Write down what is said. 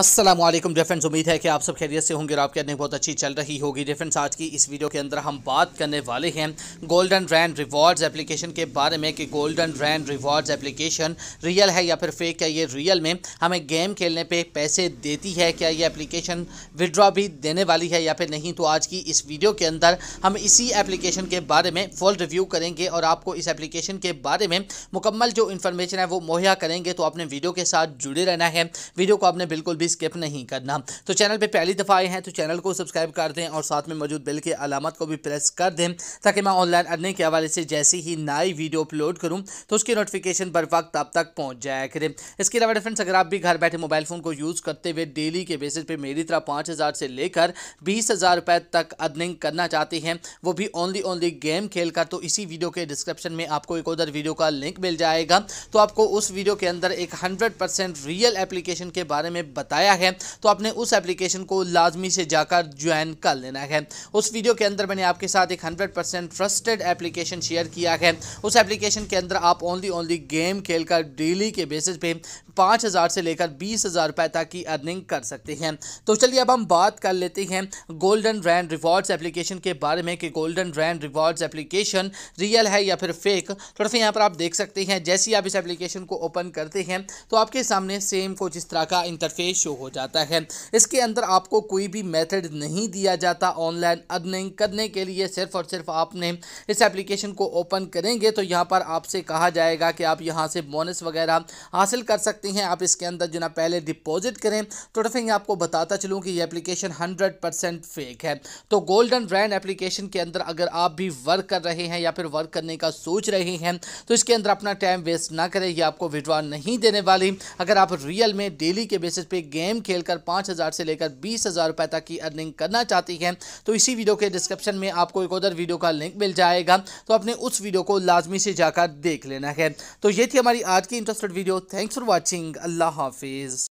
Aslam dear उम्मीद है कि आप सब खैरियत से होंगे और आपकी अर्निंग बहुत अच्छी चल रही होगी डिफेंस आज की इस वीडियो के अंदर हम बात करने वाले हैं गोल्डन रैंड रिवॉर्ड्स एप्लीकेशन के बारे में कि golden rand rewards application real है या फिर फेक है ये रियल में हमें गेम खेलने पे पैसे देती है क्या ये एप्लीकेशन विड्रॉ भी देने वाली है या फिर नहीं तो आज की इस वीडियो के अंदर हम इसी एप्लीकेशन के बारे में फुल रिव्यू करेंगे और आपको इस एप्लीकेशन के बारे में मुकम्मल जो इन्फॉर्मेशन है वो मुहैया करेंगे तो आपने वीडियो के साथ जुड़े रहना है वीडियो को आपने बिल्कुल भी स्किप नहीं करना तो चैनल पर पहली दफ़ा आए हैं तो चैनल को सब्सक्राइब कर दें और साथ में मौजूद बिल के अलामत को भी प्रेस कर दें ताकि मैं ऑनलाइन अर्निंग के हवाले से जैसी ही नई वीडियो अपलोड करूँ तो उसकी नोटिफिकेशन बर वक्त आप तक पहुँच जाया करें इसके अलावा डिफ्रेंड्स अगर आप भी घर बैठे मोबाइल फ़ोन को यूज़ करते हुए डेली के बेसिस पर मेरी तरह पाँच हज़ार से लेकर बीस हज़ार रुपये तक अर्निंग करना चाहते हैं वो भी ओनली ओनली गेम खेल कर तो इसी वीडियो के डिस्क्रिप्शन में आपको एक उधर वीडियो का लिंक मिल जाएगा तो आपको उस वीडियो के अंदर एक हंड्रेड रियल एप्लीकेशन के बारे में बता बताया है तो आपने उस एप्लीकेशन को लाजमी से जाकर ज्वाइन कर लेना है उस वीडियो के अंदर मैंने आपके साथ एक hundred percent trusted application share किया है उस एप्लीकेशन के अंदर आप ओनली ओनली गेम खेल कर डेली के बेसिस पे पाँच हज़ार से लेकर बीस हज़ार रुपये तक की अर्निंग कर सकते हैं तो चलिए अब हम बात कर लेते हैं गोल्डन रैंड रिवॉर्ड्स एप्लीकेशन के बारे में कि golden rand rewards application real है या फिर फेक थोड़ा सा यहाँ पर आप देख सकते हैं जैसे ही आप इस एप्लीकेशन को ओपन करते हैं तो आपके सामने सेम कुछ इस तरह का इंटरफेस शो हो जाता है इसके अंदर आपको कोई भी मेथड नहीं दिया जाता ऑनलाइन अर्निंग करने के लिए सिर्फ और सिर्फ आपने इस एप्लीकेशन को ओपन करेंगे तो यहाँ पर आपसे कहा जाएगा कि आप यहाँ से बोनस वगैरह हासिल कर सकते सकती हैं आप इसके अंदर जो ना पहले डिपॉजिट करें तो डफिंग आपको बताता चलूँ कि ये एप्लीकेशन हंड्रेड परसेंट फेक है तो गोल्डन ब्रांड एप्लीकेशन के अंदर अगर आप भी वर्क कर रहे हैं या फिर वर्क करने का सोच रहे हैं तो इसके अंदर अपना टाइम वेस्ट ना करें यह आपको विड्रॉ नहीं देने वाली अगर आप रियल में डेली के बेसिस पर गेम खेल कर से लेकर बीस रुपए तक की अर्निंग करना चाहती हैं तो इसी वीडियो के डिस्क्रिप्शन में आपको एक उधर वीडियो का लिंक मिल जाएगा तो अपने उस वीडियो को लाजमी से जाकर देख लेना है तो ये थी हमारी आज की interested video thanks for watching watching. Allah Hafiz.